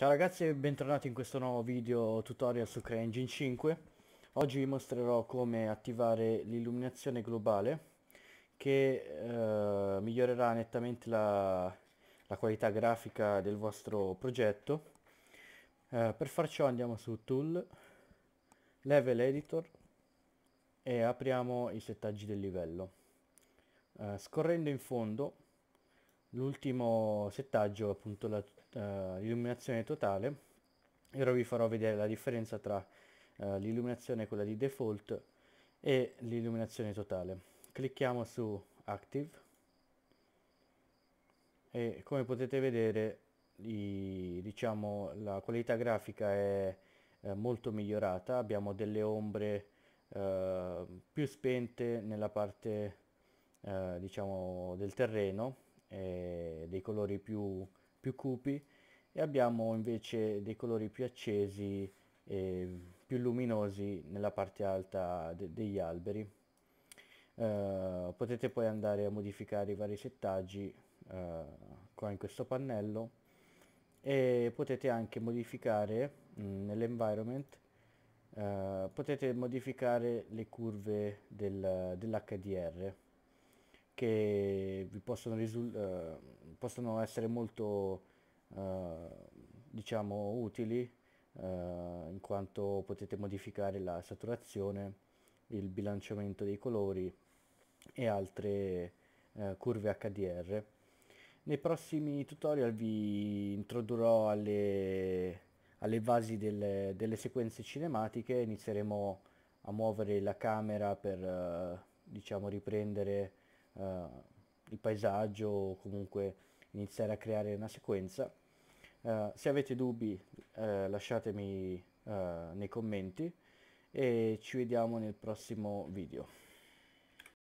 Ciao ragazzi e bentornati in questo nuovo video tutorial su CryEngine 5 Oggi vi mostrerò come attivare l'illuminazione globale che eh, migliorerà nettamente la, la, qualità grafica del vostro progetto eh, Per far ciò andiamo su Tool, Level Editor e apriamo i settaggi del livello eh, Scorrendo in fondo l'ultimo settaggio appunto l'illuminazione eh, uh, totale e ora vi farò vedere la differenza tra uh, l'illuminazione quella di default e l'illuminazione totale clicchiamo su active e come potete vedere i, diciamo la qualità grafica è eh, molto migliorata abbiamo delle ombre eh, più spente nella parte eh, diciamo del terreno eh, dei colori più, più, cupi e abbiamo invece dei colori più accesi e eh, più luminosi nella parte alta de degli alberi. Uh, potete poi andare a modificare i vari settaggi uh, qua in questo pannello e potete anche modificare mm, nell'environment uh, potete modificare le curve del, dell'HDR che vi possono, eh, possono essere molto eh, diciamo utili eh, in quanto potete modificare la saturazione, il bilanciamento dei colori e altre eh, curve HDR. Nei prossimi tutorial vi introdurrò alle, alle vasi delle, delle, sequenze cinematiche, inizieremo a muovere la camera per eh, diciamo riprendere uh, il paesaggio o comunque iniziare a creare una sequenza. Uh, se avete dubbi eh, lasciatemi nei commenti e ci vediamo nel prossimo video.